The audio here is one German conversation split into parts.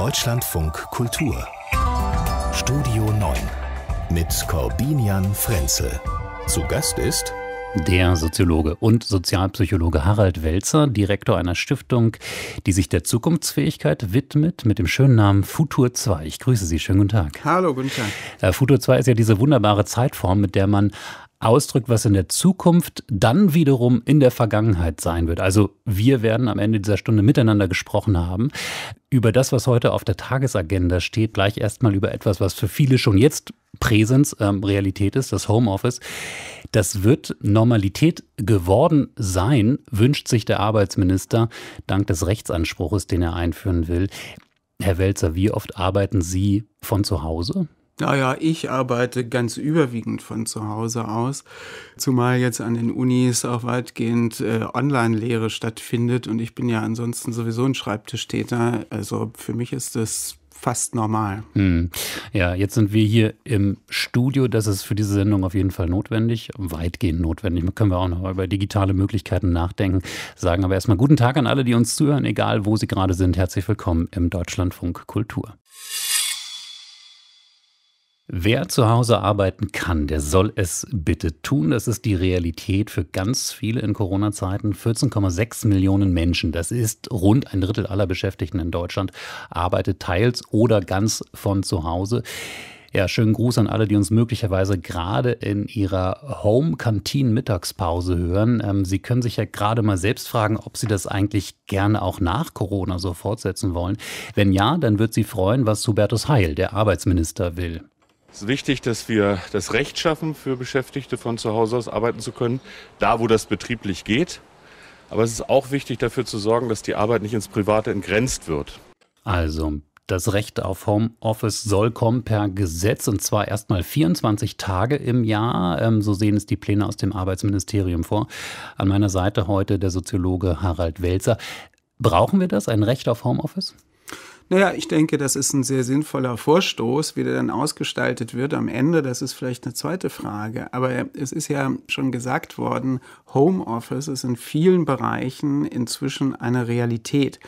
Deutschlandfunk Kultur. Studio 9 mit Corbinian Frenzel. Zu Gast ist der Soziologe und Sozialpsychologe Harald Welzer, Direktor einer Stiftung, die sich der Zukunftsfähigkeit widmet, mit dem schönen Namen Futur 2. Ich grüße Sie. Schönen guten Tag. Hallo, guten Tag. Äh, Futur 2 ist ja diese wunderbare Zeitform, mit der man ausdrückt, was in der Zukunft dann wiederum in der Vergangenheit sein wird. Also wir werden am Ende dieser Stunde miteinander gesprochen haben. Über das, was heute auf der Tagesagenda steht, gleich erstmal über etwas, was für viele schon jetzt Präsens, ähm, Realität ist, das Homeoffice. Das wird Normalität geworden sein, wünscht sich der Arbeitsminister, dank des Rechtsanspruches, den er einführen will. Herr Welzer, wie oft arbeiten Sie von zu Hause? Naja, ich arbeite ganz überwiegend von zu Hause aus, zumal jetzt an den Unis auch weitgehend äh, Online-Lehre stattfindet und ich bin ja ansonsten sowieso ein Schreibtischtäter. Also für mich ist das fast normal. Hm. Ja, jetzt sind wir hier im Studio. Das ist für diese Sendung auf jeden Fall notwendig, weitgehend notwendig. Da können wir auch noch über digitale Möglichkeiten nachdenken. Sagen aber erstmal guten Tag an alle, die uns zuhören, egal wo sie gerade sind. Herzlich willkommen im Deutschlandfunk Kultur. Wer zu Hause arbeiten kann, der soll es bitte tun. Das ist die Realität für ganz viele in Corona-Zeiten. 14,6 Millionen Menschen, das ist rund ein Drittel aller Beschäftigten in Deutschland, arbeitet teils oder ganz von zu Hause. Ja, schönen Gruß an alle, die uns möglicherweise gerade in ihrer home kantin mittagspause hören. Ähm, Sie können sich ja gerade mal selbst fragen, ob Sie das eigentlich gerne auch nach Corona so fortsetzen wollen. Wenn ja, dann wird Sie freuen, was Hubertus Heil, der Arbeitsminister, will. Es ist wichtig, dass wir das Recht schaffen, für Beschäftigte von zu Hause aus arbeiten zu können, da wo das betrieblich geht. Aber es ist auch wichtig, dafür zu sorgen, dass die Arbeit nicht ins Private entgrenzt wird. Also, das Recht auf Homeoffice soll kommen per Gesetz und zwar erstmal 24 Tage im Jahr. Ähm, so sehen es die Pläne aus dem Arbeitsministerium vor. An meiner Seite heute der Soziologe Harald Welzer. Brauchen wir das, ein Recht auf Homeoffice? Naja, ich denke, das ist ein sehr sinnvoller Vorstoß, wie der dann ausgestaltet wird am Ende. Das ist vielleicht eine zweite Frage. Aber es ist ja schon gesagt worden, Homeoffice ist in vielen Bereichen inzwischen eine Realität.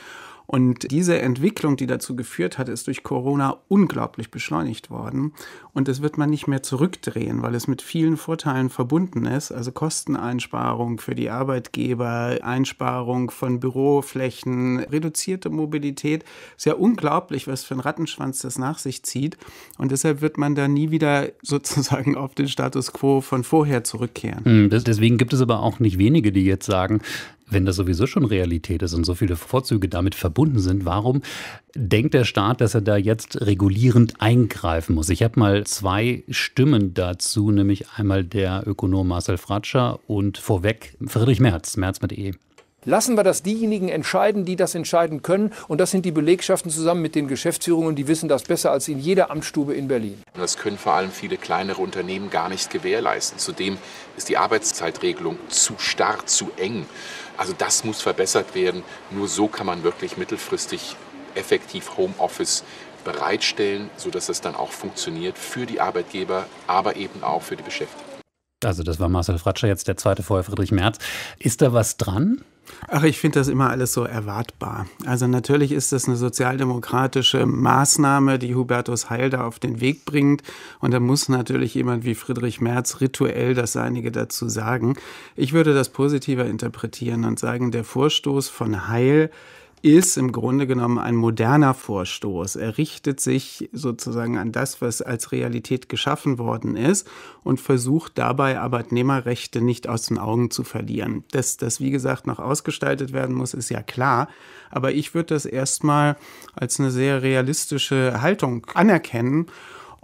Und diese Entwicklung, die dazu geführt hat, ist durch Corona unglaublich beschleunigt worden. Und das wird man nicht mehr zurückdrehen, weil es mit vielen Vorteilen verbunden ist. Also Kosteneinsparung für die Arbeitgeber, Einsparung von Büroflächen, reduzierte Mobilität. Ist ja unglaublich, was für ein Rattenschwanz das nach sich zieht. Und deshalb wird man da nie wieder sozusagen auf den Status quo von vorher zurückkehren. Hm, deswegen gibt es aber auch nicht wenige, die jetzt sagen, wenn das sowieso schon Realität ist und so viele Vorzüge damit verbunden sind, warum denkt der Staat, dass er da jetzt regulierend eingreifen muss? Ich habe mal zwei Stimmen dazu, nämlich einmal der Ökonom Marcel Fratscher und vorweg Friedrich Merz, Merz mit E. Lassen wir das diejenigen entscheiden, die das entscheiden können. Und das sind die Belegschaften zusammen mit den Geschäftsführungen, die wissen das besser als in jeder Amtsstube in Berlin. Das können vor allem viele kleinere Unternehmen gar nicht gewährleisten. Zudem ist die Arbeitszeitregelung zu starr, zu eng. Also das muss verbessert werden. Nur so kann man wirklich mittelfristig effektiv Homeoffice bereitstellen, sodass es dann auch funktioniert für die Arbeitgeber, aber eben auch für die Beschäftigten. Also das war Marcel Fratscher, jetzt der zweite vorher Friedrich Merz. Ist da was dran? Ach, ich finde das immer alles so erwartbar. Also natürlich ist das eine sozialdemokratische Maßnahme, die Hubertus Heil da auf den Weg bringt. Und da muss natürlich jemand wie Friedrich Merz rituell das Seinige dazu sagen. Ich würde das positiver interpretieren und sagen, der Vorstoß von Heil ist im Grunde genommen ein moderner Vorstoß. Er richtet sich sozusagen an das, was als Realität geschaffen worden ist und versucht dabei Arbeitnehmerrechte nicht aus den Augen zu verlieren. Dass das, wie gesagt, noch ausgestaltet werden muss, ist ja klar. Aber ich würde das erstmal als eine sehr realistische Haltung anerkennen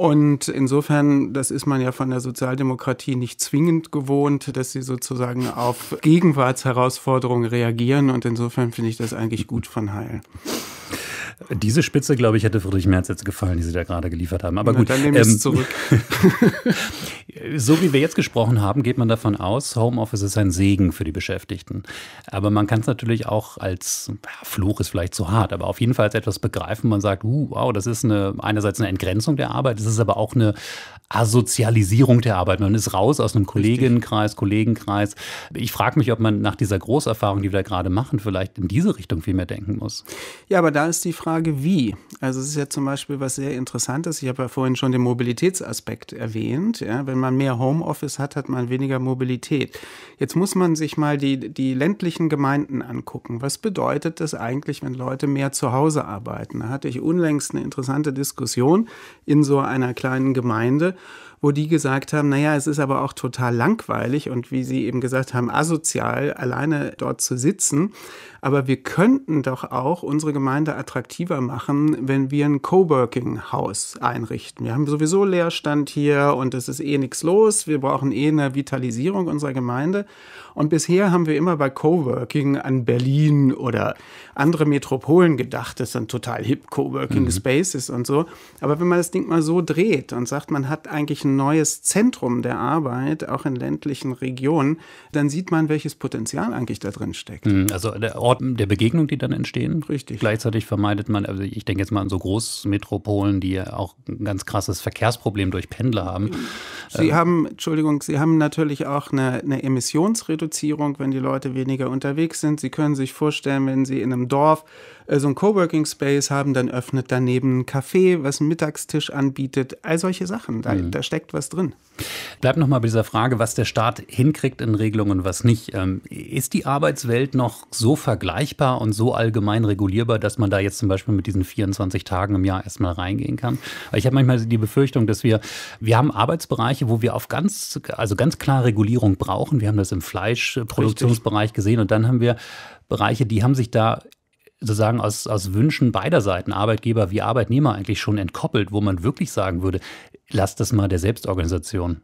und insofern, das ist man ja von der Sozialdemokratie nicht zwingend gewohnt, dass sie sozusagen auf Gegenwartsherausforderungen reagieren. Und insofern finde ich das eigentlich gut von Heil. Diese Spitze, glaube ich, hätte Friedrich Merz jetzt gefallen, die sie da gerade geliefert haben. Aber Na, gut. Dann nehme ich ähm, zurück. so wie wir jetzt gesprochen haben, geht man davon aus, Homeoffice ist ein Segen für die Beschäftigten. Aber man kann es natürlich auch als ja, Fluch ist vielleicht zu hart, aber auf jeden Fall als etwas begreifen. Man sagt, uh, wow, das ist eine, einerseits eine Entgrenzung der Arbeit, es ist aber auch eine Asozialisierung der Arbeit. Man ist raus aus einem Kolleginnenkreis, Kollegenkreis. Ich frage mich, ob man nach dieser Großerfahrung, die wir da gerade machen, vielleicht in diese Richtung viel mehr denken muss. Ja, aber da ist die Frage, Frage, wie. Also es ist ja zum Beispiel was sehr Interessantes. Ich habe ja vorhin schon den Mobilitätsaspekt erwähnt. Ja? Wenn man mehr Homeoffice hat, hat man weniger Mobilität. Jetzt muss man sich mal die, die ländlichen Gemeinden angucken. Was bedeutet das eigentlich, wenn Leute mehr zu Hause arbeiten? Da hatte ich unlängst eine interessante Diskussion in so einer kleinen Gemeinde wo die gesagt haben, naja, es ist aber auch total langweilig und wie sie eben gesagt haben, asozial alleine dort zu sitzen. Aber wir könnten doch auch unsere Gemeinde attraktiver machen, wenn wir ein Coworking-Haus einrichten. Wir haben sowieso Leerstand hier und es ist eh nichts los. Wir brauchen eh eine Vitalisierung unserer Gemeinde. Und bisher haben wir immer bei Coworking an Berlin oder andere Metropolen gedacht. Das sind total hip Coworking mhm. Spaces und so. Aber wenn man das Ding mal so dreht und sagt, man hat eigentlich ein neues Zentrum der Arbeit, auch in ländlichen Regionen, dann sieht man, welches Potenzial eigentlich da drin steckt. Mhm, also der Ort der Begegnung, die dann entstehen. Richtig. Gleichzeitig vermeidet man, also ich denke jetzt mal an so Großmetropolen, die ja auch ein ganz krasses Verkehrsproblem durch Pendler haben. Sie äh, haben, Entschuldigung, Sie haben natürlich auch eine, eine Emissionsreduzierung, wenn die Leute weniger unterwegs sind. Sie können sich vorstellen, wenn Sie in einem Dorf äh, so ein Coworking Space haben, dann öffnet daneben ein Café, was einen Mittagstisch anbietet, all solche Sachen. Da, mhm. da steckt was drin. Bleibt nochmal bei dieser Frage, was der Staat hinkriegt in Regelungen, was nicht. Ähm, ist die Arbeitswelt noch so vergleichbar und so allgemein regulierbar, dass man da jetzt zum Beispiel mit diesen 24 Tagen im Jahr erstmal reingehen kann? ich habe manchmal die Befürchtung, dass wir, wir haben Arbeitsbereiche, wo wir auf ganz, also ganz klar Regulierung brauchen. Wir haben das im Fleischproduktionsbereich gesehen und dann haben wir Bereiche, die haben sich da sozusagen aus, aus Wünschen beider Seiten, Arbeitgeber wie Arbeitnehmer, eigentlich schon entkoppelt, wo man wirklich sagen würde, lasst das mal der Selbstorganisation.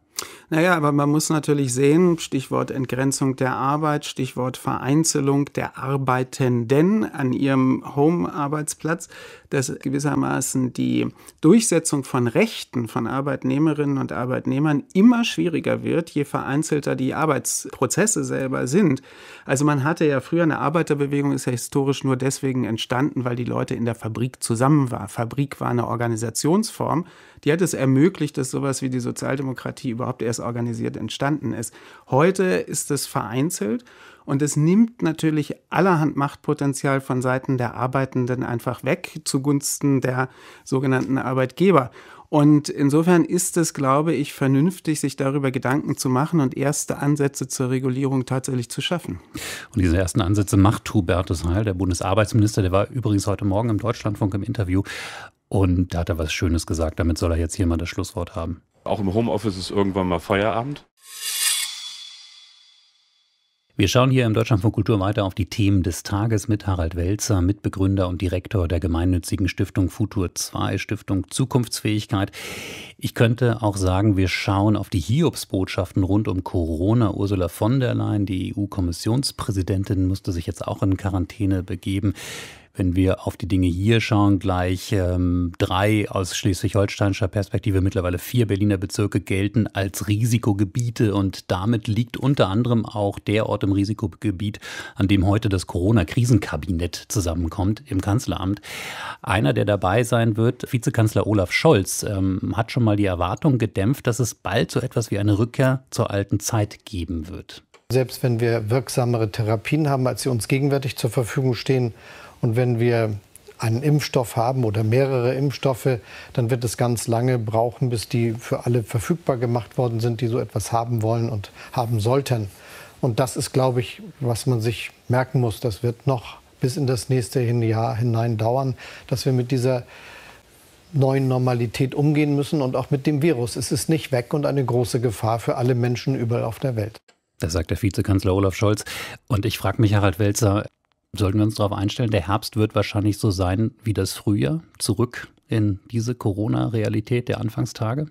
Naja, aber man muss natürlich sehen, Stichwort Entgrenzung der Arbeit, Stichwort Vereinzelung der Arbeitenden an ihrem Home-Arbeitsplatz, dass gewissermaßen die Durchsetzung von Rechten von Arbeitnehmerinnen und Arbeitnehmern immer schwieriger wird, je vereinzelter die Arbeitsprozesse selber sind. Also man hatte ja früher eine Arbeiterbewegung, ist ja historisch nur deswegen entstanden, weil die Leute in der Fabrik zusammen waren. Fabrik war eine Organisationsform, die hat es ermöglicht, dass sowas wie die Sozialdemokratie überhaupt überhaupt erst organisiert entstanden ist. Heute ist es vereinzelt und es nimmt natürlich allerhand Machtpotenzial von Seiten der Arbeitenden einfach weg zugunsten der sogenannten Arbeitgeber. Und insofern ist es, glaube ich, vernünftig, sich darüber Gedanken zu machen und erste Ansätze zur Regulierung tatsächlich zu schaffen. Und diese ersten Ansätze macht Hubertus Heil, der Bundesarbeitsminister, der war übrigens heute Morgen im Deutschlandfunk im Interview und da hat er was Schönes gesagt. Damit soll er jetzt hier mal das Schlusswort haben. Auch im Homeoffice ist irgendwann mal Feierabend. Wir schauen hier im Deutschland von Kultur weiter auf die Themen des Tages mit Harald Welzer, Mitbegründer und Direktor der gemeinnützigen Stiftung Futur 2, Stiftung Zukunftsfähigkeit. Ich könnte auch sagen, wir schauen auf die Hiobsbotschaften rund um Corona. Ursula von der Leyen, die EU-Kommissionspräsidentin, musste sich jetzt auch in Quarantäne begeben wenn wir auf die Dinge hier schauen, gleich ähm, drei aus schleswig-holsteinischer Perspektive, mittlerweile vier Berliner Bezirke gelten als Risikogebiete und damit liegt unter anderem auch der Ort im Risikogebiet, an dem heute das Corona-Krisenkabinett zusammenkommt im Kanzleramt. Einer, der dabei sein wird, Vizekanzler Olaf Scholz, ähm, hat schon mal die Erwartung gedämpft, dass es bald so etwas wie eine Rückkehr zur alten Zeit geben wird. Selbst wenn wir wirksamere Therapien haben, als sie uns gegenwärtig zur Verfügung stehen, und wenn wir einen Impfstoff haben oder mehrere Impfstoffe, dann wird es ganz lange brauchen, bis die für alle verfügbar gemacht worden sind, die so etwas haben wollen und haben sollten. Und das ist, glaube ich, was man sich merken muss. Das wird noch bis in das nächste Jahr hinein dauern, dass wir mit dieser neuen Normalität umgehen müssen und auch mit dem Virus. Es ist nicht weg und eine große Gefahr für alle Menschen überall auf der Welt. Das sagt der Vizekanzler Olaf Scholz. Und ich frage mich, Harald Welzer, sollten wir uns darauf einstellen, der Herbst wird wahrscheinlich so sein wie das Frühjahr, zurück in diese Corona-Realität der Anfangstage?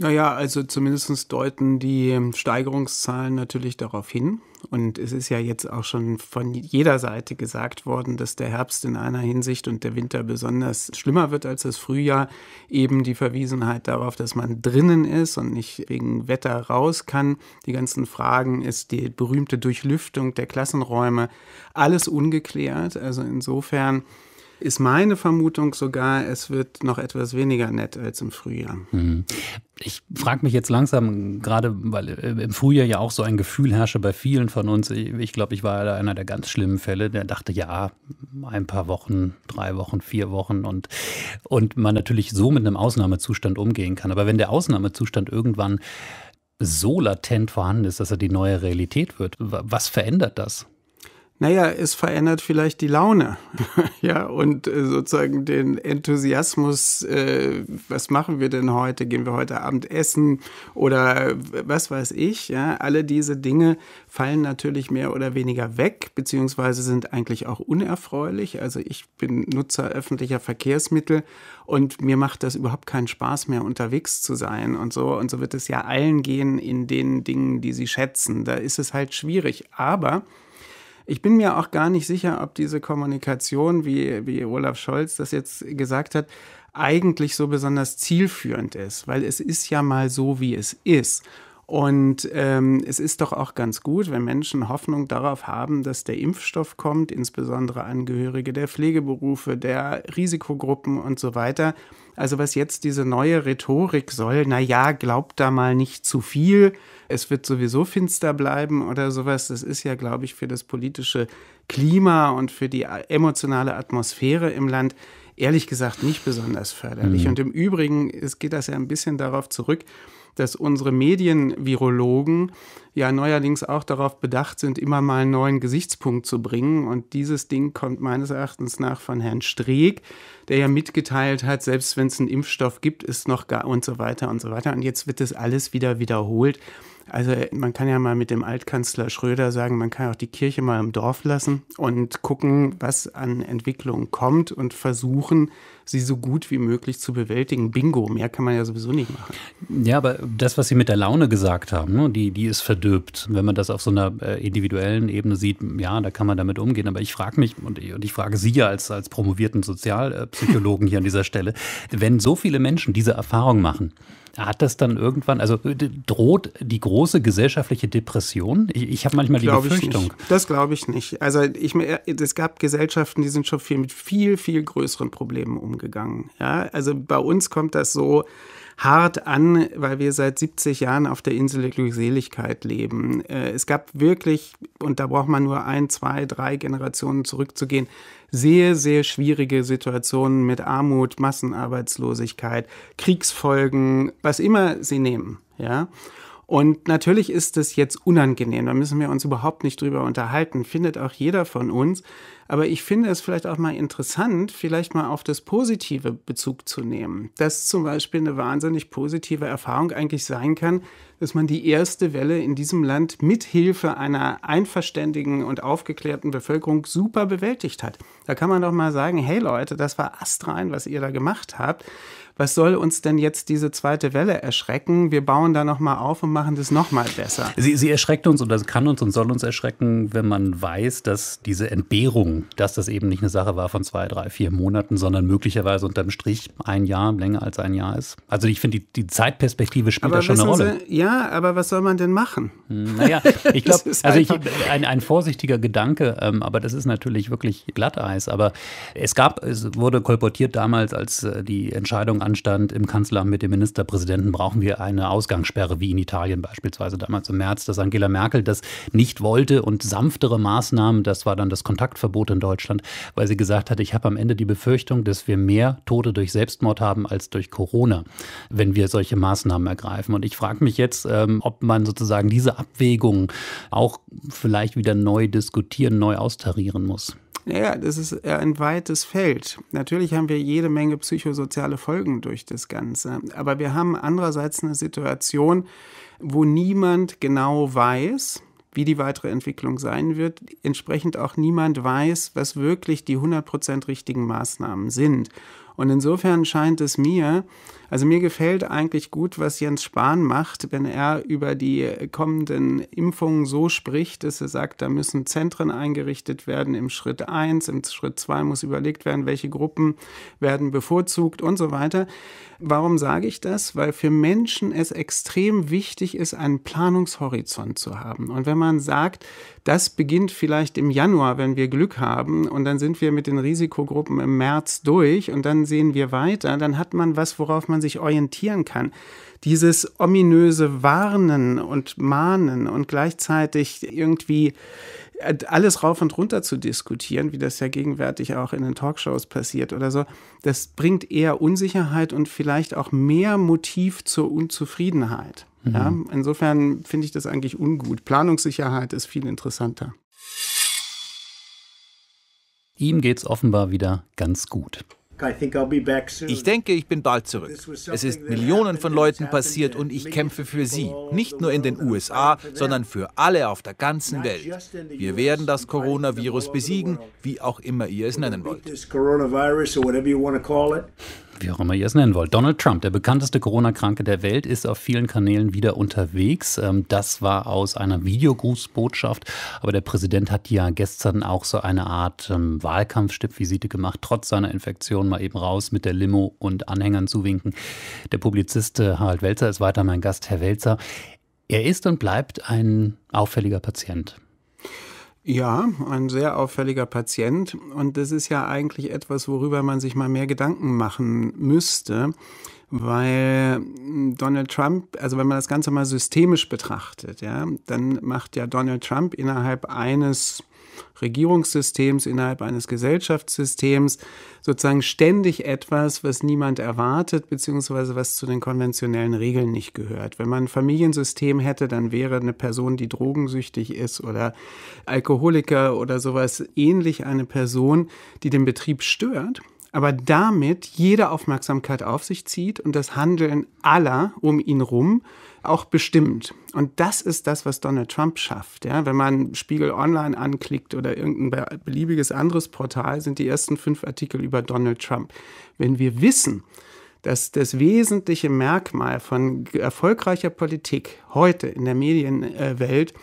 Naja, also zumindest deuten die ähm, Steigerungszahlen natürlich darauf hin. Und es ist ja jetzt auch schon von jeder Seite gesagt worden, dass der Herbst in einer Hinsicht und der Winter besonders schlimmer wird als das Frühjahr. Eben die Verwiesenheit darauf, dass man drinnen ist und nicht wegen Wetter raus kann. Die ganzen Fragen ist die berühmte Durchlüftung der Klassenräume. Alles ungeklärt. Also insofern ist meine Vermutung sogar, es wird noch etwas weniger nett als im Frühjahr. Mhm. Ich frage mich jetzt langsam, gerade weil äh, im Frühjahr ja auch so ein Gefühl herrsche bei vielen von uns. Ich glaube, ich war einer der ganz schlimmen Fälle, der dachte, ja, ein paar Wochen, drei Wochen, vier Wochen und, und man natürlich so mit einem Ausnahmezustand umgehen kann. Aber wenn der Ausnahmezustand irgendwann so latent vorhanden ist, dass er die neue Realität wird, was verändert das? naja, es verändert vielleicht die Laune, ja, und äh, sozusagen den Enthusiasmus, äh, was machen wir denn heute, gehen wir heute Abend essen oder was weiß ich, ja, alle diese Dinge fallen natürlich mehr oder weniger weg, beziehungsweise sind eigentlich auch unerfreulich, also ich bin Nutzer öffentlicher Verkehrsmittel und mir macht das überhaupt keinen Spaß mehr, unterwegs zu sein und so, und so wird es ja allen gehen in den Dingen, die sie schätzen, da ist es halt schwierig, aber ich bin mir auch gar nicht sicher, ob diese Kommunikation, wie, wie Olaf Scholz das jetzt gesagt hat, eigentlich so besonders zielführend ist, weil es ist ja mal so, wie es ist. Und ähm, es ist doch auch ganz gut, wenn Menschen Hoffnung darauf haben, dass der Impfstoff kommt, insbesondere Angehörige der Pflegeberufe, der Risikogruppen und so weiter. Also was jetzt diese neue Rhetorik soll, na ja, glaubt da mal nicht zu viel, es wird sowieso finster bleiben oder sowas, das ist ja, glaube ich, für das politische Klima und für die äh, emotionale Atmosphäre im Land ehrlich gesagt nicht besonders förderlich. Mhm. Und im Übrigen es geht das ja ein bisschen darauf zurück, dass unsere Medienvirologen ja neuerdings auch darauf bedacht sind, immer mal einen neuen Gesichtspunkt zu bringen. Und dieses Ding kommt meines Erachtens nach von Herrn Streeck, der ja mitgeteilt hat, selbst wenn es einen Impfstoff gibt, ist noch gar und so weiter und so weiter. Und jetzt wird das alles wieder wiederholt. Also äh, man kann ja mal mit dem Altkanzler Schröder sagen, man kann auch die Kirche mal im Dorf lassen und gucken, was an Entwicklungen kommt und versuchen, sie so gut wie möglich zu bewältigen. Bingo, mehr kann man ja sowieso nicht machen. Ja, aber das, was Sie mit der Laune gesagt haben, ne, die, die ist verdirbt. Wenn man das auf so einer äh, individuellen Ebene sieht, ja, da kann man damit umgehen. Aber ich frage mich, und ich, und ich frage Sie ja als, als promovierten Sozialpsychologen hier an dieser Stelle, wenn so viele Menschen diese Erfahrung machen, hat das dann irgendwann, also äh, droht die große gesellschaftliche Depression? Ich, ich habe manchmal glaub die Befürchtung. Das glaube ich nicht. Also ich, es gab Gesellschaften, die sind schon viel mit viel, viel größeren Problemen umgegangen. Ja? Also bei uns kommt das so, hart an, weil wir seit 70 Jahren auf der Insel der Glückseligkeit leben. Äh, es gab wirklich, und da braucht man nur ein, zwei, drei Generationen zurückzugehen, sehr, sehr schwierige Situationen mit Armut, Massenarbeitslosigkeit, Kriegsfolgen, was immer sie nehmen, ja. Und natürlich ist es jetzt unangenehm, da müssen wir uns überhaupt nicht drüber unterhalten, findet auch jeder von uns. Aber ich finde es vielleicht auch mal interessant, vielleicht mal auf das Positive Bezug zu nehmen. Dass zum Beispiel eine wahnsinnig positive Erfahrung eigentlich sein kann, dass man die erste Welle in diesem Land mit Hilfe einer einverständigen und aufgeklärten Bevölkerung super bewältigt hat. Da kann man doch mal sagen, hey Leute, das war astrein, was ihr da gemacht habt was soll uns denn jetzt diese zweite Welle erschrecken? Wir bauen da nochmal auf und machen das nochmal besser. Sie, sie erschreckt uns und das kann uns und soll uns erschrecken, wenn man weiß, dass diese Entbehrung, dass das eben nicht eine Sache war von zwei, drei, vier Monaten, sondern möglicherweise unterm Strich ein Jahr, länger als ein Jahr ist. Also ich finde, die, die Zeitperspektive spielt aber da schon eine Rolle. Sie, ja, aber was soll man denn machen? Hm, naja, ich glaube, also ich, ein, ein vorsichtiger Gedanke, ähm, aber das ist natürlich wirklich Glatteis. Aber es gab, es wurde kolportiert damals, als äh, die Entscheidung Anstand im Kanzleramt mit dem Ministerpräsidenten brauchen wir eine Ausgangssperre, wie in Italien beispielsweise damals im März, dass Angela Merkel das nicht wollte und sanftere Maßnahmen, das war dann das Kontaktverbot in Deutschland, weil sie gesagt hat, ich habe am Ende die Befürchtung, dass wir mehr Tote durch Selbstmord haben als durch Corona, wenn wir solche Maßnahmen ergreifen. Und ich frage mich jetzt, ähm, ob man sozusagen diese Abwägung auch vielleicht wieder neu diskutieren, neu austarieren muss. Naja, das ist äh, ein weites Feld. Natürlich haben wir jede Menge psychosoziale Folgen durch das Ganze. Aber wir haben andererseits eine Situation, wo niemand genau weiß, wie die weitere Entwicklung sein wird. Entsprechend auch niemand weiß, was wirklich die 100% richtigen Maßnahmen sind. Und insofern scheint es mir, also mir gefällt eigentlich gut, was Jens Spahn macht, wenn er über die kommenden Impfungen so spricht, dass er sagt, da müssen Zentren eingerichtet werden im Schritt 1, im Schritt 2 muss überlegt werden, welche Gruppen werden bevorzugt und so weiter. Warum sage ich das? Weil für Menschen es extrem wichtig ist, einen Planungshorizont zu haben. Und wenn man sagt, das beginnt vielleicht im Januar, wenn wir Glück haben, und dann sind wir mit den Risikogruppen im März durch und dann sehen wir weiter, dann hat man was, worauf man man sich orientieren kann. Dieses ominöse Warnen und Mahnen und gleichzeitig irgendwie alles rauf und runter zu diskutieren, wie das ja gegenwärtig auch in den Talkshows passiert oder so, das bringt eher Unsicherheit und vielleicht auch mehr Motiv zur Unzufriedenheit. Mhm. Ja? Insofern finde ich das eigentlich ungut. Planungssicherheit ist viel interessanter. Ihm geht es offenbar wieder ganz gut. Ich denke, ich bin bald zurück. Es ist Millionen von Leuten passiert und ich kämpfe für sie, nicht nur in den USA, sondern für alle auf der ganzen Welt. Wir werden das Coronavirus besiegen, wie auch immer ihr es nennen wollt wie auch immer ihr es nennen wollt. Donald Trump, der bekannteste Corona-Kranke der Welt, ist auf vielen Kanälen wieder unterwegs. Ähm, das war aus einer Videogrußbotschaft. Aber der Präsident hat ja gestern auch so eine Art ähm, Wahlkampfstippvisite gemacht, trotz seiner Infektion mal eben raus mit der Limo und Anhängern zuwinken. Der Publizist äh, Harald Welzer ist weiter mein Gast. Herr Welzer, er ist und bleibt ein auffälliger Patient. Ja, ein sehr auffälliger Patient. Und das ist ja eigentlich etwas, worüber man sich mal mehr Gedanken machen müsste weil hm, Donald Trump, also wenn man das Ganze mal systemisch betrachtet, ja, dann macht ja Donald Trump innerhalb eines Regierungssystems, innerhalb eines Gesellschaftssystems sozusagen ständig etwas, was niemand erwartet, beziehungsweise was zu den konventionellen Regeln nicht gehört. Wenn man ein Familiensystem hätte, dann wäre eine Person, die drogensüchtig ist oder Alkoholiker oder sowas ähnlich eine Person, die den Betrieb stört aber damit jede Aufmerksamkeit auf sich zieht und das Handeln aller um ihn rum auch bestimmt. Und das ist das, was Donald Trump schafft. Ja, wenn man Spiegel Online anklickt oder irgendein beliebiges anderes Portal, sind die ersten fünf Artikel über Donald Trump. Wenn wir wissen, dass das wesentliche Merkmal von erfolgreicher Politik heute in der Medienwelt äh,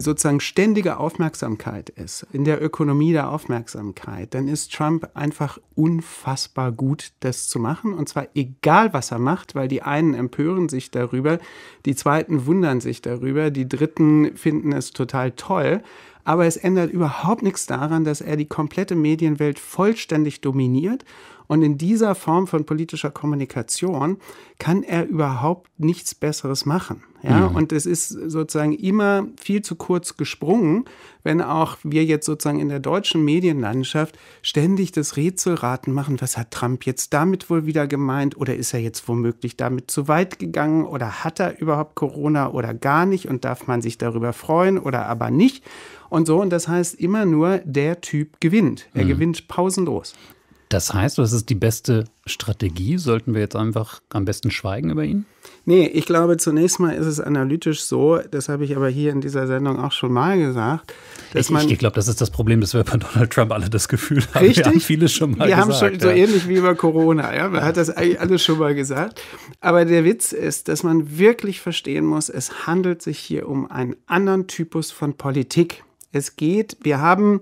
sozusagen ständige Aufmerksamkeit ist, in der Ökonomie der Aufmerksamkeit, dann ist Trump einfach unfassbar gut, das zu machen. Und zwar egal, was er macht, weil die einen empören sich darüber, die zweiten wundern sich darüber, die dritten finden es total toll. Aber es ändert überhaupt nichts daran, dass er die komplette Medienwelt vollständig dominiert und in dieser Form von politischer Kommunikation kann er überhaupt nichts Besseres machen. Ja, mhm. und es ist sozusagen immer viel zu kurz gesprungen, wenn auch wir jetzt sozusagen in der deutschen Medienlandschaft ständig das Rätselraten machen, was hat Trump jetzt damit wohl wieder gemeint oder ist er jetzt womöglich damit zu weit gegangen oder hat er überhaupt Corona oder gar nicht und darf man sich darüber freuen oder aber nicht und so und das heißt immer nur der Typ gewinnt. Er mhm. gewinnt pausenlos. Das heißt, das ist die beste Strategie. Sollten wir jetzt einfach am besten schweigen über ihn? Nee, ich glaube, zunächst mal ist es analytisch so, das habe ich aber hier in dieser Sendung auch schon mal gesagt. Dass ich, man, ich glaube, das ist das Problem, dass wir bei Donald Trump alle das Gefühl haben. Richtig? Wir haben vieles schon mal wir gesagt. Wir haben schon ja. so ähnlich wie über Corona. Ja? Man hat das eigentlich alles schon mal gesagt. Aber der Witz ist, dass man wirklich verstehen muss, es handelt sich hier um einen anderen Typus von Politik. Es geht, wir haben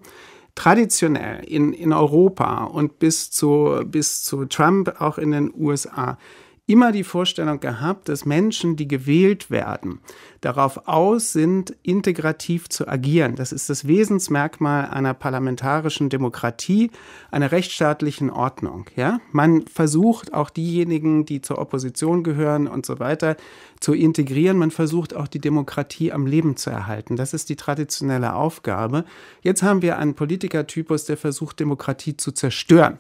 traditionell in, in Europa und bis zu, bis zu Trump auch in den USA immer die Vorstellung gehabt, dass Menschen, die gewählt werden, darauf aus sind, integrativ zu agieren. Das ist das Wesensmerkmal einer parlamentarischen Demokratie, einer rechtsstaatlichen Ordnung. Ja? Man versucht auch diejenigen, die zur Opposition gehören und so weiter, zu integrieren. Man versucht auch die Demokratie am Leben zu erhalten. Das ist die traditionelle Aufgabe. Jetzt haben wir einen Politikertypus, der versucht, Demokratie zu zerstören.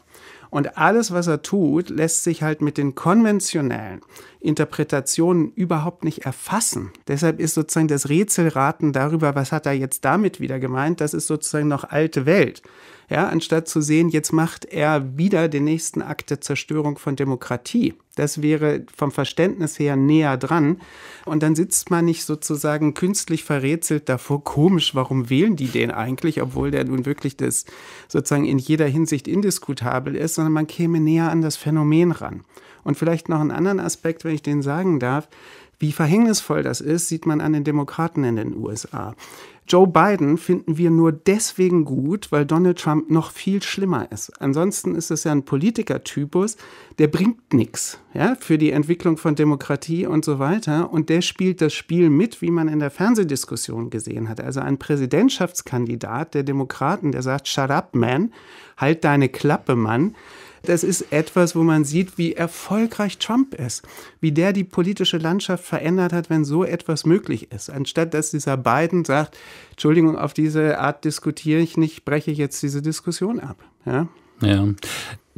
Und alles, was er tut, lässt sich halt mit den konventionellen, Interpretationen überhaupt nicht erfassen. Deshalb ist sozusagen das Rätselraten darüber, was hat er jetzt damit wieder gemeint, das ist sozusagen noch alte Welt. Ja, anstatt zu sehen, jetzt macht er wieder den nächsten Akt der Zerstörung von Demokratie. Das wäre vom Verständnis her näher dran. Und dann sitzt man nicht sozusagen künstlich verrätselt davor. Komisch, warum wählen die den eigentlich, obwohl der nun wirklich das sozusagen in jeder Hinsicht indiskutabel ist, sondern man käme näher an das Phänomen ran. Und vielleicht noch einen anderen Aspekt, wenn ich den sagen darf. Wie verhängnisvoll das ist, sieht man an den Demokraten in den USA. Joe Biden finden wir nur deswegen gut, weil Donald Trump noch viel schlimmer ist. Ansonsten ist es ja ein Politikertypus, der bringt nichts ja, für die Entwicklung von Demokratie und so weiter. Und der spielt das Spiel mit, wie man in der Fernsehdiskussion gesehen hat. Also ein Präsidentschaftskandidat der Demokraten, der sagt, Shut up, man, halt deine Klappe, Mann das ist etwas, wo man sieht, wie erfolgreich Trump ist, wie der die politische Landschaft verändert hat, wenn so etwas möglich ist. Anstatt dass dieser Biden sagt, Entschuldigung, auf diese Art diskutiere ich nicht, breche ich jetzt diese Diskussion ab. Ja. Ja,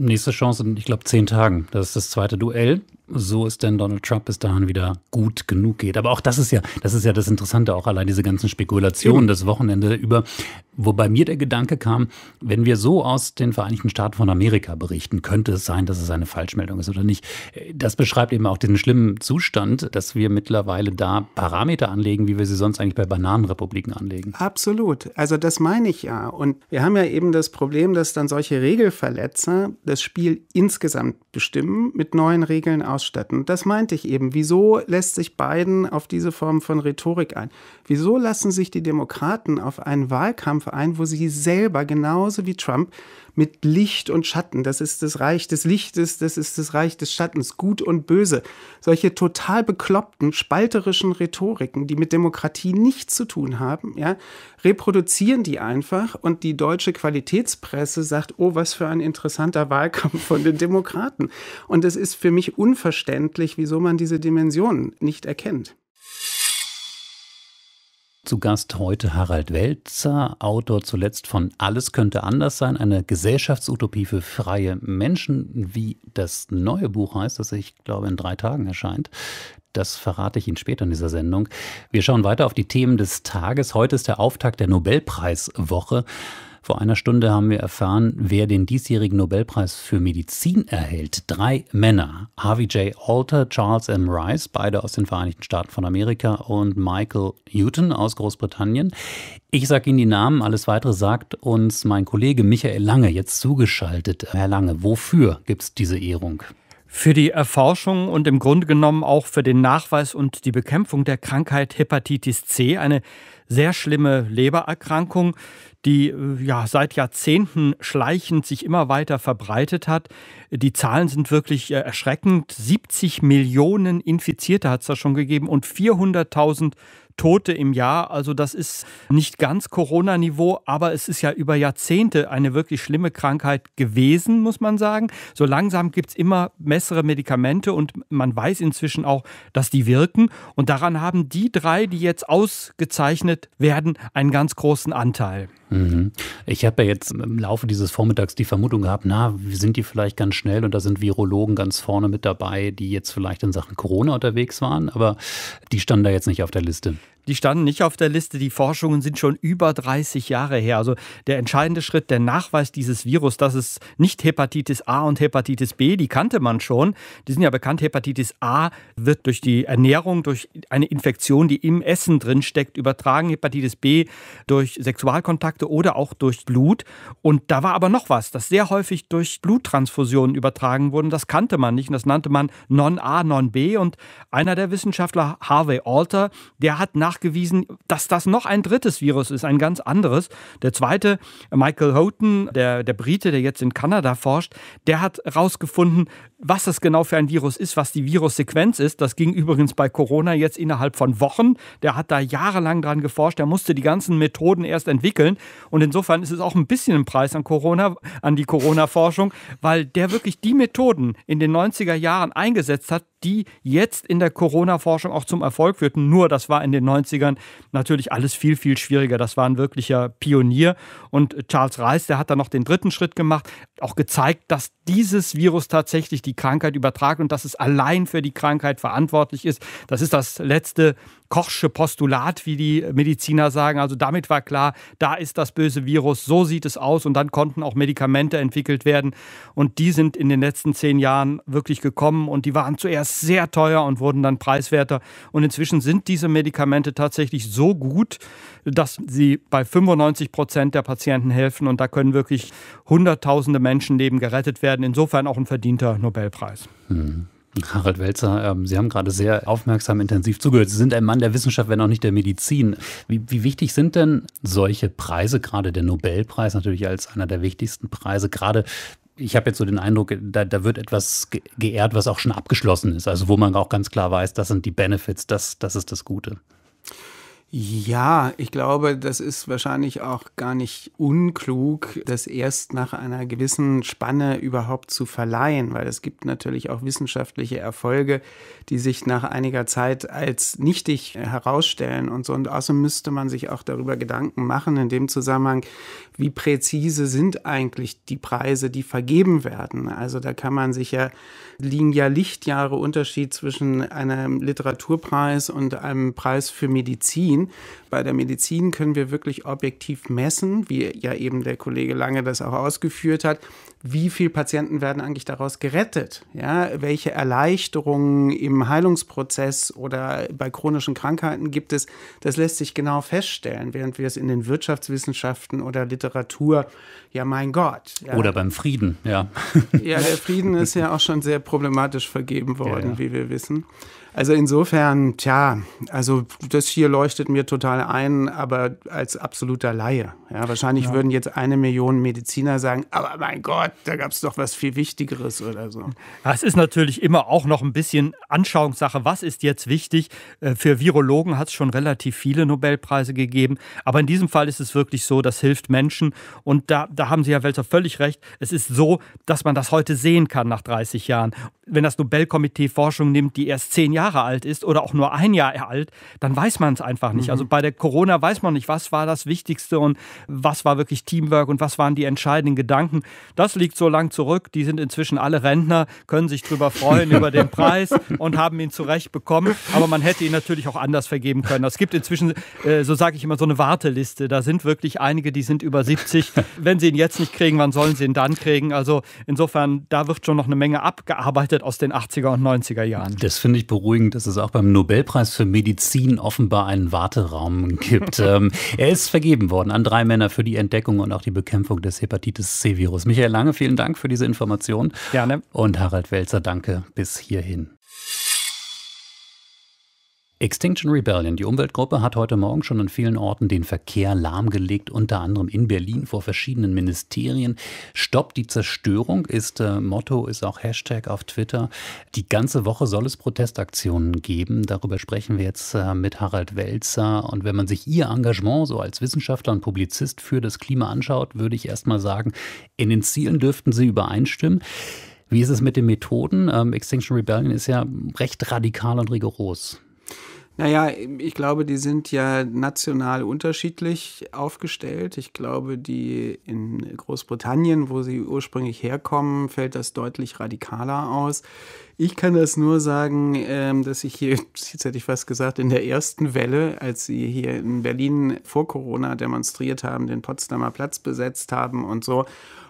nächste Chance in, ich glaube, zehn Tagen. Das ist das zweite Duell. So ist denn Donald Trump bis dahin wieder gut genug geht. Aber auch das ist ja, das ist ja das Interessante, auch allein diese ganzen Spekulationen das Wochenende über. Wobei mir der Gedanke kam, wenn wir so aus den Vereinigten Staaten von Amerika berichten, könnte es sein, dass es eine Falschmeldung ist oder nicht. Das beschreibt eben auch den schlimmen Zustand, dass wir mittlerweile da Parameter anlegen, wie wir sie sonst eigentlich bei Bananenrepubliken anlegen. Absolut. Also das meine ich ja. Und wir haben ja eben das Problem, dass dann solche Regelverletzer das Spiel insgesamt bestimmen, mit neuen Regeln ausstatten. Das meinte ich eben. Wieso lässt sich Biden auf diese Form von Rhetorik ein? Wieso lassen sich die Demokraten auf einen Wahlkampf ein, wo sie selber genauso wie Trump mit Licht und Schatten, das ist das Reich des Lichtes, das ist das Reich des Schattens, gut und böse, solche total bekloppten, spalterischen Rhetoriken, die mit Demokratie nichts zu tun haben, ja, reproduzieren die einfach und die deutsche Qualitätspresse sagt, oh, was für ein interessanter Wahlkampf von den Demokraten. Und es ist für mich unverständlich, wieso man diese Dimension nicht erkennt. Zu Gast heute Harald Welzer, Autor zuletzt von Alles könnte anders sein, eine Gesellschaftsutopie für freie Menschen, wie das neue Buch heißt, das ich glaube in drei Tagen erscheint. Das verrate ich Ihnen später in dieser Sendung. Wir schauen weiter auf die Themen des Tages. Heute ist der Auftakt der Nobelpreiswoche. Vor einer Stunde haben wir erfahren, wer den diesjährigen Nobelpreis für Medizin erhält. Drei Männer, Harvey J. Alter, Charles M. Rice, beide aus den Vereinigten Staaten von Amerika und Michael Newton aus Großbritannien. Ich sage Ihnen die Namen, alles weitere sagt uns mein Kollege Michael Lange jetzt zugeschaltet. Herr Lange, wofür gibt es diese Ehrung? Für die Erforschung und im Grunde genommen auch für den Nachweis und die Bekämpfung der Krankheit Hepatitis C, eine sehr schlimme Lebererkrankung, die äh, ja seit Jahrzehnten schleichend sich immer weiter verbreitet hat. Die Zahlen sind wirklich äh, erschreckend. 70 Millionen Infizierte hat es da schon gegeben und 400.000 Tote im Jahr. Also das ist nicht ganz Corona-Niveau, aber es ist ja über Jahrzehnte eine wirklich schlimme Krankheit gewesen, muss man sagen. So langsam gibt es immer bessere Medikamente und man weiß inzwischen auch, dass die wirken. Und daran haben die drei, die jetzt ausgezeichnet werden, einen ganz großen Anteil. Mhm. Ich habe ja jetzt im Laufe dieses Vormittags die Vermutung gehabt, na, sind die vielleicht ganz schnell und da sind Virologen ganz vorne mit dabei, die jetzt vielleicht in Sachen Corona unterwegs waren, aber die standen da jetzt nicht auf der Liste. Die standen nicht auf der Liste. Die Forschungen sind schon über 30 Jahre her. Also der entscheidende Schritt, der Nachweis dieses Virus, das ist nicht Hepatitis A und Hepatitis B, die kannte man schon. Die sind ja bekannt. Hepatitis A wird durch die Ernährung, durch eine Infektion, die im Essen drin steckt, übertragen. Hepatitis B durch Sexualkontakt Infekte oder auch durch Blut. Und da war aber noch was, das sehr häufig durch Bluttransfusionen übertragen wurde. Das kannte man nicht und das nannte man Non-A, Non-B. Und einer der Wissenschaftler, Harvey Alter, der hat nachgewiesen, dass das noch ein drittes Virus ist, ein ganz anderes. Der zweite, Michael Houghton, der, der Brite, der jetzt in Kanada forscht, der hat herausgefunden, was das genau für ein Virus ist, was die Virussequenz ist. Das ging übrigens bei Corona jetzt innerhalb von Wochen. Der hat da jahrelang dran geforscht. Der musste die ganzen Methoden erst entwickeln. Und insofern ist es auch ein bisschen ein Preis an Corona, an die Corona-Forschung, weil der wirklich die Methoden in den 90er Jahren eingesetzt hat, die jetzt in der Corona-Forschung auch zum Erfolg führten. Nur das war in den 90ern natürlich alles viel, viel schwieriger. Das war ein wirklicher Pionier. Und Charles Reis, der hat dann noch den dritten Schritt gemacht, auch gezeigt, dass dieses Virus tatsächlich die Krankheit übertragt und dass es allein für die Krankheit verantwortlich ist. Das ist das letzte Kochsche Postulat, wie die Mediziner sagen. Also damit war klar, da ist das böse Virus, so sieht es aus und dann konnten auch Medikamente entwickelt werden und die sind in den letzten zehn Jahren wirklich gekommen und die waren zuerst sehr teuer und wurden dann preiswerter und inzwischen sind diese Medikamente tatsächlich so gut, dass sie bei 95 Prozent der Patienten helfen und da können wirklich hunderttausende Menschenleben gerettet werden. Insofern auch ein verdienter Nobelpreis. Mhm. Harald Welzer, ähm, Sie haben gerade sehr aufmerksam intensiv zugehört. Sie sind ein Mann der Wissenschaft, wenn auch nicht der Medizin. Wie, wie wichtig sind denn solche Preise, gerade der Nobelpreis natürlich als einer der wichtigsten Preise, gerade ich habe jetzt so den Eindruck, da, da, wird etwas geehrt, was auch schon abgeschlossen ist. Also wo man auch ganz klar weiß, das sind die Benefits, das, das ist das Gute. Ja, ich glaube, das ist wahrscheinlich auch gar nicht unklug, das erst nach einer gewissen Spanne überhaupt zu verleihen, weil es gibt natürlich auch wissenschaftliche Erfolge, die sich nach einiger Zeit als nichtig herausstellen und so. Und außerdem müsste man sich auch darüber Gedanken machen, in dem Zusammenhang, wie präzise sind eigentlich die Preise, die vergeben werden. Also da kann man sich ja, liegen ja Lichtjahre Unterschied zwischen einem Literaturpreis und einem Preis für Medizin. Medizin. Bei der Medizin können wir wirklich objektiv messen, wie ja eben der Kollege Lange das auch ausgeführt hat, wie viele Patienten werden eigentlich daraus gerettet? Ja, welche Erleichterungen im Heilungsprozess oder bei chronischen Krankheiten gibt es? Das lässt sich genau feststellen, während wir es in den Wirtschaftswissenschaften oder Literatur, ja, mein Gott. Ja. Oder beim Frieden, ja. Ja, der Frieden ist ja auch schon sehr problematisch vergeben worden, ja, ja. wie wir wissen. Also insofern, tja, also das hier leuchtet mir total ein, aber als absoluter Laie. Ja, wahrscheinlich würden jetzt eine Million Mediziner sagen, aber mein Gott, da gab es doch was viel Wichtigeres oder so. Es ist natürlich immer auch noch ein bisschen Anschauungssache, was ist jetzt wichtig. Äh, für Virologen hat es schon relativ viele Nobelpreise gegeben, aber in diesem Fall ist es wirklich so, das hilft Menschen und da, da haben Sie, Herr Welzer, völlig recht. Es ist so, dass man das heute sehen kann nach 30 Jahren. Wenn das Nobelkomitee Forschung nimmt, die erst zehn Jahre alt ist oder auch nur ein Jahr alt, dann weiß man es einfach nicht. Mhm. Also bei der Corona weiß man nicht, was war das Wichtigste und was war wirklich Teamwork und was waren die entscheidenden Gedanken. Das liegt so lang zurück, die sind inzwischen alle Rentner, können sich drüber freuen über den Preis und haben ihn zurecht bekommen. Aber man hätte ihn natürlich auch anders vergeben können. Es gibt inzwischen, äh, so sage ich immer, so eine Warteliste. Da sind wirklich einige, die sind über 70. Wenn sie ihn jetzt nicht kriegen, wann sollen sie ihn dann kriegen? Also insofern, da wird schon noch eine Menge abgearbeitet aus den 80er und 90er Jahren. Das finde ich beruhigend, dass es auch beim Nobelpreis für Medizin offenbar einen Warteraum gibt. ähm, er ist vergeben worden an drei Männer für die Entdeckung und auch die Bekämpfung des Hepatitis C-Virus. Michael Lange vielen Dank für diese Information. Gerne. Und Harald Welzer, danke bis hierhin. Extinction Rebellion, die Umweltgruppe, hat heute Morgen schon an vielen Orten den Verkehr lahmgelegt, unter anderem in Berlin vor verschiedenen Ministerien. Stopp die Zerstörung ist äh, Motto, ist auch Hashtag auf Twitter. Die ganze Woche soll es Protestaktionen geben. Darüber sprechen wir jetzt äh, mit Harald Welzer. Und wenn man sich ihr Engagement so als Wissenschaftler und Publizist für das Klima anschaut, würde ich erstmal sagen, in den Zielen dürften sie übereinstimmen. Wie ist es mit den Methoden? Ähm, Extinction Rebellion ist ja recht radikal und rigoros. Naja, ich glaube, die sind ja national unterschiedlich aufgestellt. Ich glaube, die in Großbritannien, wo sie ursprünglich herkommen, fällt das deutlich radikaler aus. Ich kann das nur sagen, ähm, dass ich hier, jetzt hätte ich fast gesagt, in der ersten Welle, als sie hier in Berlin vor Corona demonstriert haben, den Potsdamer Platz besetzt haben und so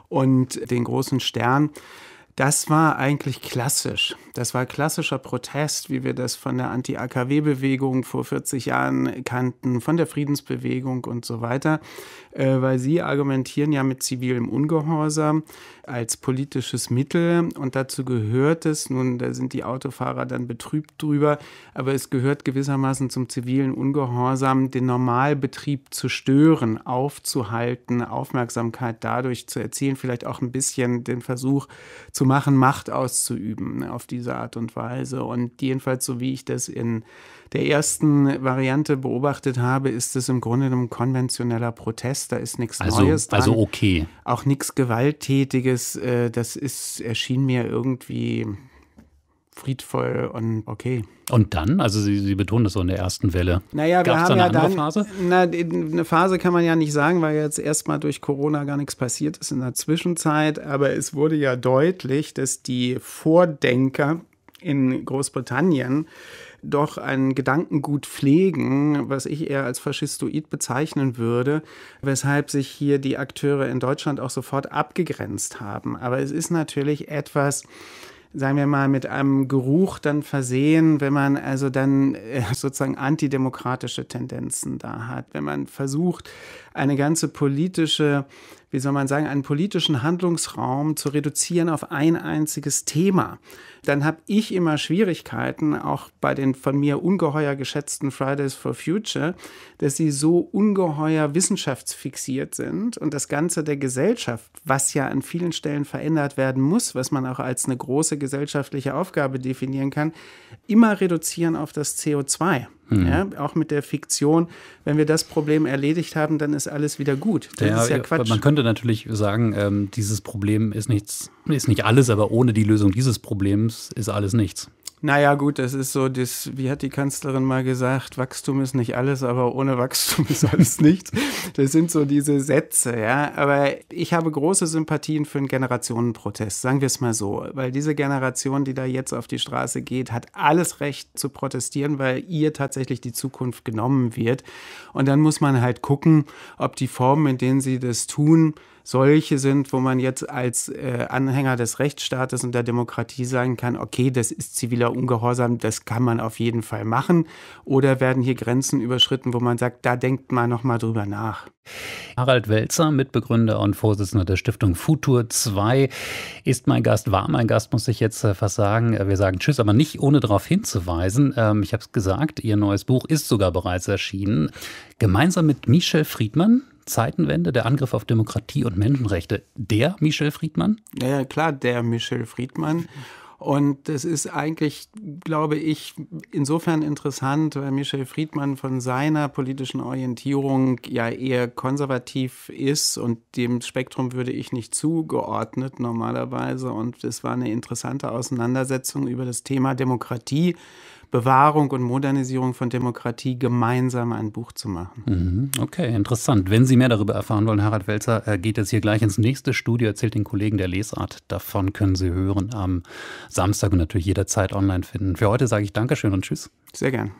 und den großen Stern das war eigentlich klassisch. Das war klassischer Protest, wie wir das von der Anti-AKW-Bewegung vor 40 Jahren kannten, von der Friedensbewegung und so weiter, äh, weil sie argumentieren ja mit zivilem Ungehorsam als politisches Mittel und dazu gehört es, nun, da sind die Autofahrer dann betrübt drüber, aber es gehört gewissermaßen zum zivilen Ungehorsam, den Normalbetrieb zu stören, aufzuhalten, Aufmerksamkeit dadurch zu erzielen, vielleicht auch ein bisschen den Versuch, zu zu machen, Macht auszuüben ne, auf diese Art und Weise. Und jedenfalls, so wie ich das in der ersten Variante beobachtet habe, ist es im Grunde ein konventioneller Protest. Da ist nichts also, Neues dran. Also okay. Auch nichts Gewalttätiges. Äh, das ist, erschien mir irgendwie friedvoll und okay. Und dann? Also Sie, Sie betonen das so in der ersten Welle. Naja, wir haben da eine ja dann, Phase? Na, eine Phase kann man ja nicht sagen, weil jetzt erstmal durch Corona gar nichts passiert ist in der Zwischenzeit. Aber es wurde ja deutlich, dass die Vordenker in Großbritannien doch ein Gedankengut pflegen, was ich eher als faschistoid bezeichnen würde, weshalb sich hier die Akteure in Deutschland auch sofort abgegrenzt haben. Aber es ist natürlich etwas, sagen wir mal, mit einem Geruch dann versehen, wenn man also dann äh, sozusagen antidemokratische Tendenzen da hat, wenn man versucht, eine ganze politische, wie soll man sagen, einen politischen Handlungsraum zu reduzieren auf ein einziges Thema dann habe ich immer Schwierigkeiten, auch bei den von mir ungeheuer geschätzten Fridays for Future, dass sie so ungeheuer wissenschaftsfixiert sind und das Ganze der Gesellschaft, was ja an vielen Stellen verändert werden muss, was man auch als eine große gesellschaftliche Aufgabe definieren kann, immer reduzieren auf das CO2. Hm. Ja, auch mit der Fiktion, wenn wir das Problem erledigt haben, dann ist alles wieder gut. Das ja, ist ja Quatsch. Man könnte natürlich sagen, ähm, dieses Problem ist nichts ist nicht alles, aber ohne die Lösung dieses Problems ist alles nichts. Naja, gut, das ist so, das, wie hat die Kanzlerin mal gesagt, Wachstum ist nicht alles, aber ohne Wachstum ist alles nichts. Das sind so diese Sätze, ja. Aber ich habe große Sympathien für einen Generationenprotest, sagen wir es mal so. Weil diese Generation, die da jetzt auf die Straße geht, hat alles Recht zu protestieren, weil ihr tatsächlich die Zukunft genommen wird. Und dann muss man halt gucken, ob die Formen, in denen sie das tun, solche sind, wo man jetzt als äh, Anhänger des Rechtsstaates und der Demokratie sagen kann, okay, das ist ziviler Ungehorsam, das kann man auf jeden Fall machen. Oder werden hier Grenzen überschritten, wo man sagt, da denkt man nochmal drüber nach. Harald Welzer, Mitbegründer und Vorsitzender der Stiftung Futur 2, ist mein Gast, war mein Gast, muss ich jetzt äh, fast sagen. Äh, wir sagen Tschüss, aber nicht ohne darauf hinzuweisen. Ähm, ich habe es gesagt, Ihr neues Buch ist sogar bereits erschienen. Gemeinsam mit Michel Friedmann, Zeitenwende, der Angriff auf Demokratie und Menschenrechte. Der Michel Friedmann? Ja, klar, der Michel Friedmann. Und das ist eigentlich, glaube ich, insofern interessant, weil Michel Friedmann von seiner politischen Orientierung ja eher konservativ ist und dem Spektrum würde ich nicht zugeordnet normalerweise. Und es war eine interessante Auseinandersetzung über das Thema Demokratie Bewahrung und Modernisierung von Demokratie gemeinsam ein Buch zu machen. Mhm, okay, interessant. Wenn Sie mehr darüber erfahren wollen, Harald Welzer, äh, geht es hier gleich ins nächste Studio, erzählt den Kollegen der Lesart. Davon können Sie hören am Samstag und natürlich jederzeit online finden. Für heute sage ich Dankeschön und Tschüss. Sehr gern.